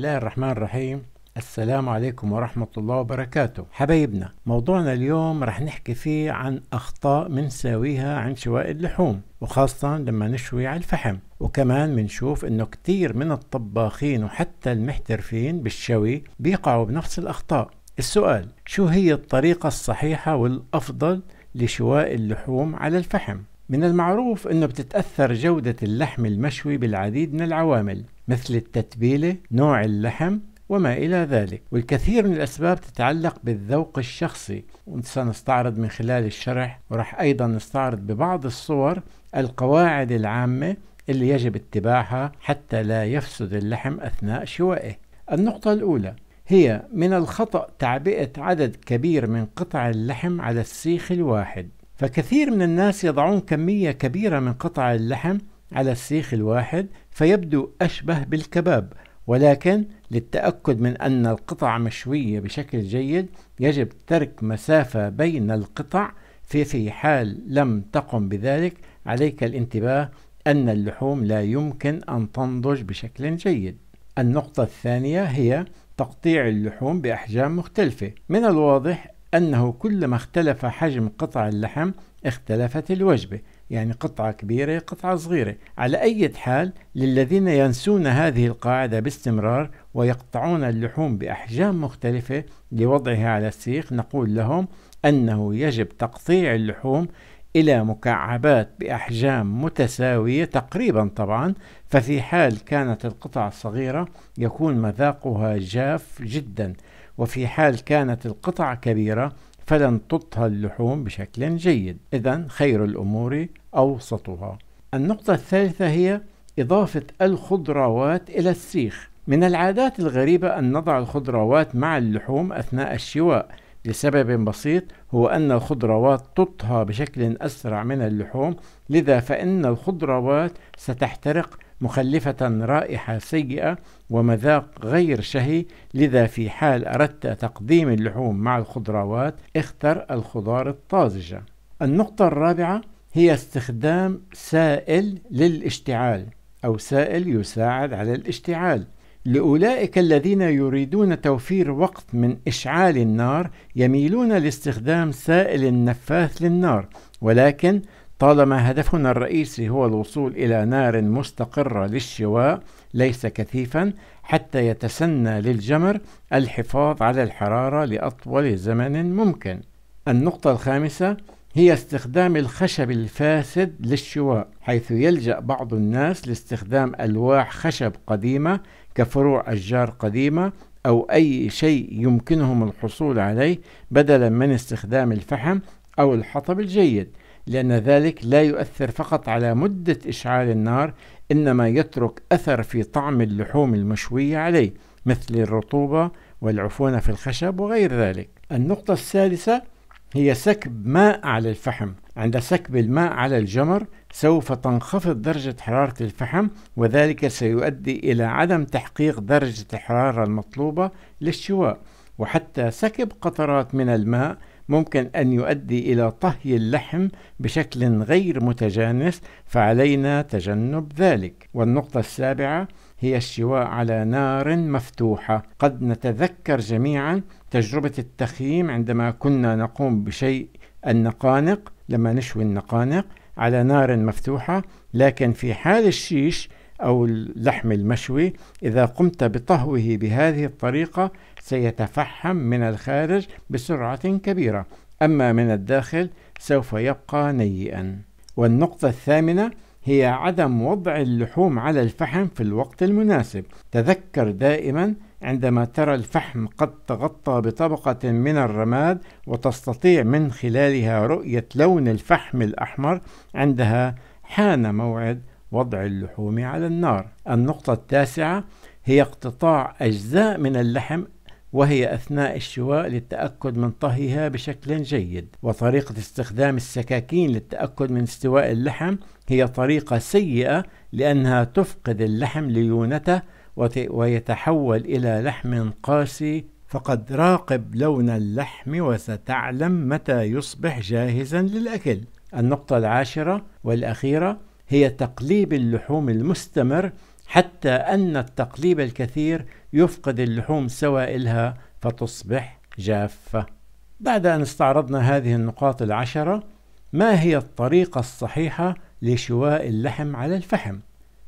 الله الرحمن الرحيم السلام عليكم ورحمة الله وبركاته حبايبنا موضوعنا اليوم رح نحكي فيه عن أخطاء منساويها عند شواء اللحوم وخاصة لما نشوي على الفحم وكمان منشوف انه كتير من الطباخين وحتى المحترفين بالشوي بيقعوا بنفس الأخطاء السؤال شو هي الطريقة الصحيحة والأفضل لشواء اللحوم على الفحم؟ من المعروف أنه بتتأثر جودة اللحم المشوي بالعديد من العوامل مثل التتبيلة، نوع اللحم، وما إلى ذلك والكثير من الأسباب تتعلق بالذوق الشخصي وسنستعرض من خلال الشرح ورح أيضا نستعرض ببعض الصور القواعد العامة اللي يجب اتباعها حتى لا يفسد اللحم أثناء شوائه النقطة الأولى هي من الخطأ تعبئة عدد كبير من قطع اللحم على السيخ الواحد فكثير من الناس يضعون كمية كبيرة من قطع اللحم على السيخ الواحد فيبدو أشبه بالكباب ولكن للتأكد من أن القطع مشوية بشكل جيد يجب ترك مسافة بين القطع في في حال لم تقم بذلك عليك الانتباه أن اللحوم لا يمكن أن تنضج بشكل جيد. النقطة الثانية هي تقطيع اللحوم بأحجام مختلفة. من الواضح أنه كلما اختلف حجم قطع اللحم اختلفت الوجبة يعني قطعة كبيرة قطعة صغيرة على أي حال للذين ينسون هذه القاعدة باستمرار ويقطعون اللحوم بأحجام مختلفة لوضعها على السيخ نقول لهم أنه يجب تقطيع اللحوم إلى مكعبات بأحجام متساوية تقريبا طبعا ففي حال كانت القطع صغيرة يكون مذاقها جاف جدا وفي حال كانت القطع كبيرة فلن تطهى اللحوم بشكل جيد إذا خير الأمور أوسطها النقطة الثالثة هي إضافة الخضروات إلى السيخ من العادات الغريبة أن نضع الخضروات مع اللحوم أثناء الشواء لسبب بسيط هو أن الخضروات تطهى بشكل أسرع من اللحوم لذا فإن الخضروات ستحترق مخلفة رائحة سيئة ومذاق غير شهي لذا في حال أردت تقديم اللحوم مع الخضروات اختر الخضار الطازجة النقطة الرابعة هي استخدام سائل للاشتعال أو سائل يساعد على الاشتعال لأولئك الذين يريدون توفير وقت من إشعال النار يميلون لاستخدام سائل النفاث للنار ولكن طالما هدفنا الرئيسي هو الوصول إلى نار مستقرة للشواء ليس كثيفا حتى يتسنى للجمر الحفاظ على الحرارة لأطول زمن ممكن. النقطة الخامسة هي استخدام الخشب الفاسد للشواء حيث يلجأ بعض الناس لاستخدام ألواح خشب قديمة كفروع أشجار قديمة أو أي شيء يمكنهم الحصول عليه بدلا من استخدام الفحم أو الحطب الجيد لأن ذلك لا يؤثر فقط على مدة إشعال النار إنما يترك أثر في طعم اللحوم المشوية عليه مثل الرطوبة والعفونة في الخشب وغير ذلك. النقطة السادسة هي سكب ماء على الفحم. عند سكب الماء على الجمر سوف تنخفض درجة حرارة الفحم وذلك سيؤدي إلى عدم تحقيق درجة الحرارة المطلوبة للشواء وحتى سكب قطرات من الماء ممكن أن يؤدي إلى طهي اللحم بشكل غير متجانس فعلينا تجنب ذلك والنقطة السابعة هي الشواء على نار مفتوحة قد نتذكر جميعا تجربة التخييم عندما كنا نقوم بشيء النقانق لما نشوي النقانق على نار مفتوحة لكن في حال الشيش أو اللحم المشوي إذا قمت بطهوه بهذه الطريقة سيتفحم من الخارج بسرعة كبيرة أما من الداخل سوف يبقى نيئا والنقطة الثامنة هي عدم وضع اللحوم على الفحم في الوقت المناسب تذكر دائما عندما ترى الفحم قد تغطى بطبقة من الرماد وتستطيع من خلالها رؤية لون الفحم الأحمر عندها حان موعد وضع اللحوم على النار النقطة التاسعة هي اقتطاع أجزاء من اللحم وهي أثناء الشواء للتأكد من طهيها بشكل جيد وطريقة استخدام السكاكين للتأكد من استواء اللحم هي طريقة سيئة لأنها تفقد اللحم ليونته ويتحول إلى لحم قاسي فقد راقب لون اللحم وستعلم متى يصبح جاهزا للأكل النقطة العاشرة والأخيرة هي تقليب اللحوم المستمر حتى أن التقليب الكثير يفقد اللحوم سوائلها فتصبح جافة. بعد أن استعرضنا هذه النقاط العشرة، ما هي الطريقة الصحيحة لشواء اللحم على الفحم؟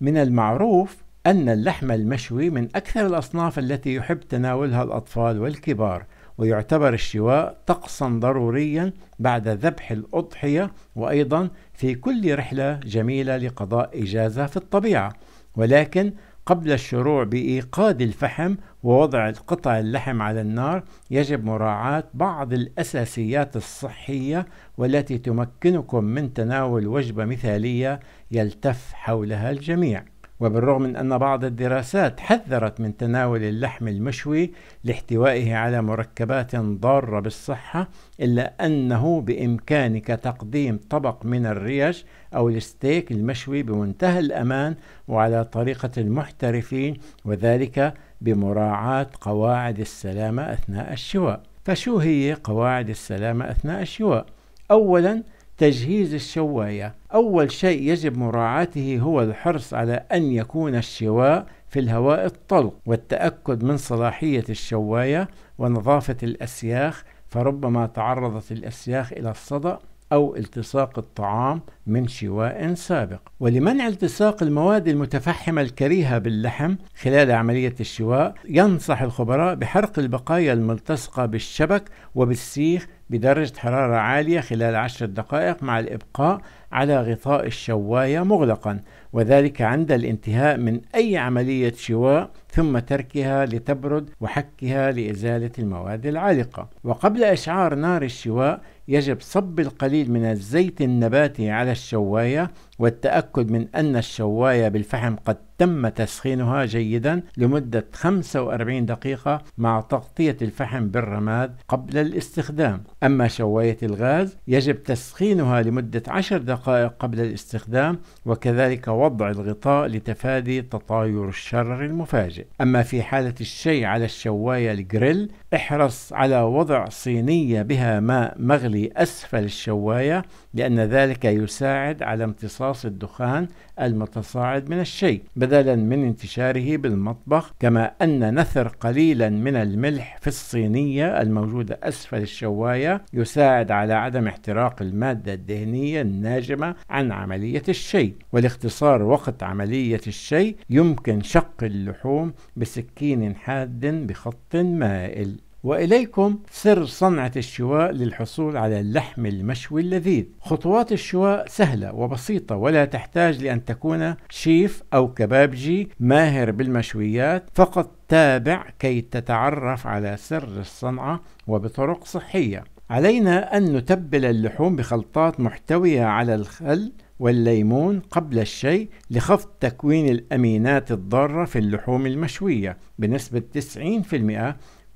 من المعروف أن اللحم المشوي من أكثر الأصناف التي يحب تناولها الأطفال والكبار، ويعتبر الشواء طقسا ضروريا بعد ذبح الأضحية وأيضا في كل رحلة جميلة لقضاء إجازة في الطبيعة ولكن قبل الشروع بإيقاد الفحم ووضع قطع اللحم على النار يجب مراعاة بعض الأساسيات الصحية والتي تمكنكم من تناول وجبة مثالية يلتف حولها الجميع وبالرغم من أن بعض الدراسات حذرت من تناول اللحم المشوي لاحتوائه على مركبات ضارة بالصحة إلا أنه بإمكانك تقديم طبق من الريش أو الستيك المشوي بمنتهى الأمان وعلى طريقة المحترفين وذلك بمراعاة قواعد السلامة أثناء الشواء فشو هي قواعد السلامة أثناء الشواء؟ أولاً تجهيز الشواية أول شيء يجب مراعاته هو الحرص على أن يكون الشواء في الهواء الطلق والتأكد من صلاحية الشواية ونظافة الأسياخ فربما تعرضت الأسياخ إلى الصدأ أو التصاق الطعام من شواء سابق ولمنع التصاق المواد المتفحمة الكريهة باللحم خلال عملية الشواء ينصح الخبراء بحرق البقايا الملتصقة بالشبك وبالسيخ بدرجة حرارة عالية خلال عشر دقائق مع الإبقاء على غطاء الشواية مغلقا وذلك عند الانتهاء من أي عملية شواء ثم تركها لتبرد وحكها لإزالة المواد العالقة وقبل إشعار نار الشواء يجب صب القليل من الزيت النباتي على الشواية والتأكد من أن الشواية بالفحم قد تم تسخينها جيدا لمدة 45 دقيقة مع تغطية الفحم بالرماد قبل الاستخدام أما شواية الغاز يجب تسخينها لمدة 10 دقائق قبل الاستخدام وكذلك وضع الغطاء لتفادي تطاير الشرر المفاجئ أما في حالة الشي على الشواية الجريل احرص على وضع صينية بها ماء مغلي أسفل الشواية لأن ذلك يساعد على امتصاص الدخان المتصاعد من الشيء بدلا من انتشاره بالمطبخ كما أن نثر قليلا من الملح في الصينية الموجودة أسفل الشواية يساعد على عدم احتراق المادة الدهنية الناجمة عن عملية الشيء ولاختصار وقت عملية الشيء يمكن شق اللحوم بسكين حاد بخط مائل وإليكم سر صنعة الشواء للحصول على اللحم المشوي اللذيذ خطوات الشواء سهلة وبسيطة ولا تحتاج لأن تكون شيف أو كبابجي ماهر بالمشويات فقط تابع كي تتعرف على سر الصنعة وبطرق صحية علينا أن نتبل اللحوم بخلطات محتوية على الخل والليمون قبل الشيء لخفض تكوين الأمينات الضارة في اللحوم المشوية بنسبة 90%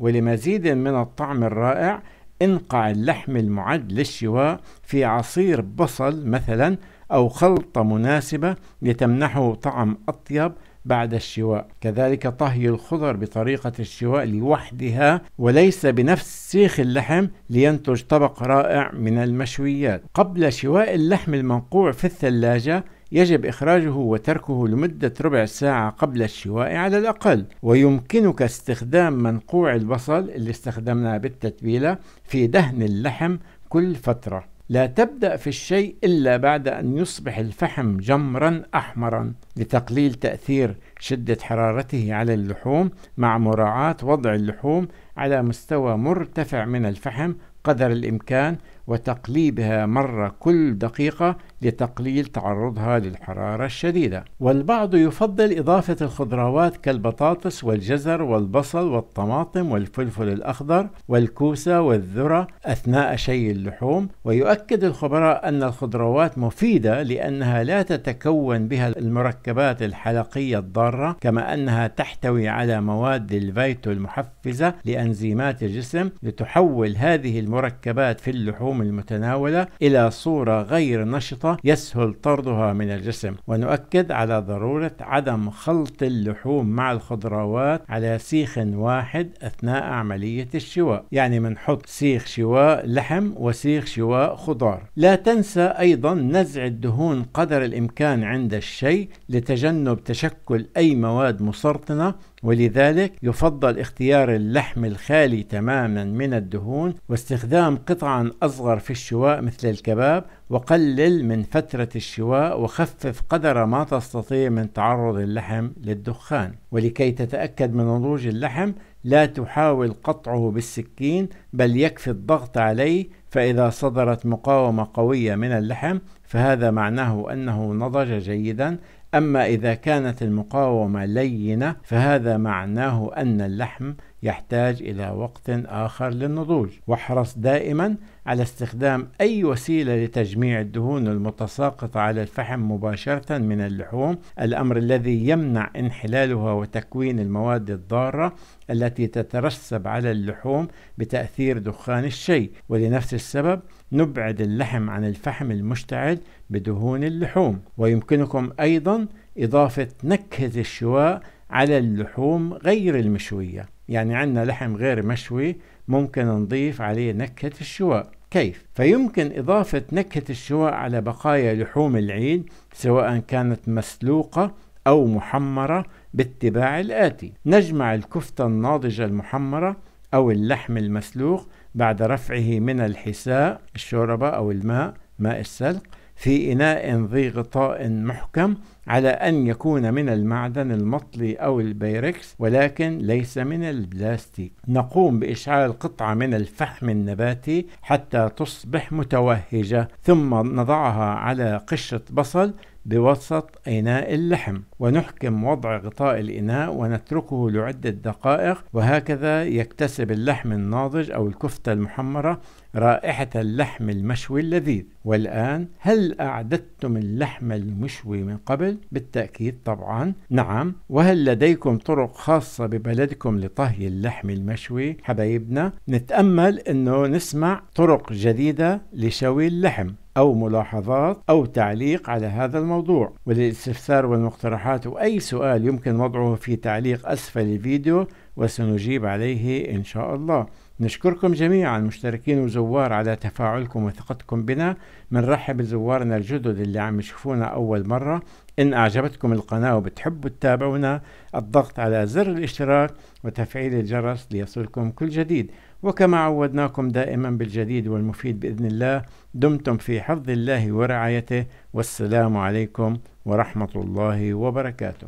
ولمزيد من الطعم الرائع انقع اللحم المعد للشواء في عصير بصل مثلا أو خلطة مناسبة لتمنحه طعم أطيب بعد الشواء كذلك طهي الخضر بطريقة الشواء لوحدها وليس بنفس سيخ اللحم لينتج طبق رائع من المشويات قبل شواء اللحم المنقوع في الثلاجة يجب إخراجه وتركه لمدة ربع ساعة قبل الشواء على الأقل ويمكنك استخدام منقوع البصل اللي استخدمناه بالتتبيلة في دهن اللحم كل فترة لا تبدأ في الشيء إلا بعد أن يصبح الفحم جمرا أحمرا لتقليل تأثير شدة حرارته على اللحوم مع مراعاة وضع اللحوم على مستوى مرتفع من الفحم قدر الإمكان وتقليبها مرة كل دقيقة لتقليل تعرضها للحرارة الشديدة والبعض يفضل إضافة الخضروات كالبطاطس والجزر والبصل والطماطم والفلفل الأخضر والكوسة والذرة أثناء شي اللحوم ويؤكد الخبراء أن الخضروات مفيدة لأنها لا تتكون بها المركبات الحلقية الضارة كما أنها تحتوي على مواد الفيتو المحفزة لأنزيمات الجسم لتحول هذه المركبات في اللحوم اللحوم المتناولة إلى صورة غير نشطة يسهل طردها من الجسم ونؤكد على ضرورة عدم خلط اللحوم مع الخضروات على سيخ واحد أثناء عملية الشواء يعني منحط سيخ شواء لحم وسيخ شواء خضار لا تنسى أيضا نزع الدهون قدر الإمكان عند الشيء لتجنب تشكل أي مواد مسرطنة ولذلك يفضل اختيار اللحم الخالي تماما من الدهون واستخدام قطعا أصغر في الشواء مثل الكباب وقلل من فترة الشواء وخفف قدر ما تستطيع من تعرض اللحم للدخان ولكي تتأكد من نضوج اللحم لا تحاول قطعه بالسكين بل يكفي الضغط عليه فإذا صدرت مقاومة قوية من اللحم فهذا معناه أنه نضج جيدا أما إذا كانت المقاومة لينة فهذا معناه أن اللحم يحتاج إلى وقت آخر للنضوج واحرص دائما على استخدام أي وسيلة لتجميع الدهون المتساقطة على الفحم مباشرة من اللحوم الأمر الذي يمنع انحلالها وتكوين المواد الضارة التي تترسب على اللحوم بتأثير دخان الشيء ولنفس السبب نبعد اللحم عن الفحم المشتعل بدهون اللحوم ويمكنكم أيضا إضافة نكهة الشواء على اللحوم غير المشوية يعني عندنا لحم غير مشوي ممكن نضيف عليه نكهة الشواء كيف؟ فيمكن إضافة نكهة الشواء على بقايا لحوم العيد سواء كانت مسلوقة أو محمرة باتباع الآتي نجمع الكفتة الناضجة المحمرة أو اللحم المسلوق بعد رفعه من الحساء الشوربة أو الماء ماء السلق في إناء ذي غطاء محكم على أن يكون من المعدن المطلي أو البيركس ولكن ليس من البلاستيك. نقوم بإشعال قطعة من الفحم النباتي حتى تصبح متوهجة ثم نضعها على قشرة بصل بوسط إناء اللحم ونحكم وضع غطاء الإناء ونتركه لعدة دقائق وهكذا يكتسب اللحم الناضج أو الكفتة المحمرة رائحة اللحم المشوي اللذيذ والآن هل أعددتم اللحم المشوي من قبل؟ بالتأكيد طبعا نعم وهل لديكم طرق خاصة ببلدكم لطهي اللحم المشوي؟ حبايبنا نتأمل أنه نسمع طرق جديدة لشوي اللحم أو ملاحظات أو تعليق على هذا الموضوع وللاستفسار والمقترحات وأي سؤال يمكن وضعه في تعليق أسفل الفيديو وسنجيب عليه إن شاء الله نشكركم جميعا مشتركين وزوار على تفاعلكم وثقتكم بنا منرحب بزوارنا الجدد اللي عم يشوفونا أول مرة إن أعجبتكم القناة وبتحبوا تتابعونا الضغط على زر الاشتراك وتفعيل الجرس ليصلكم كل جديد وكما عودناكم دائما بالجديد والمفيد باذن الله دمتم في حفظ الله ورعايته والسلام عليكم ورحمه الله وبركاته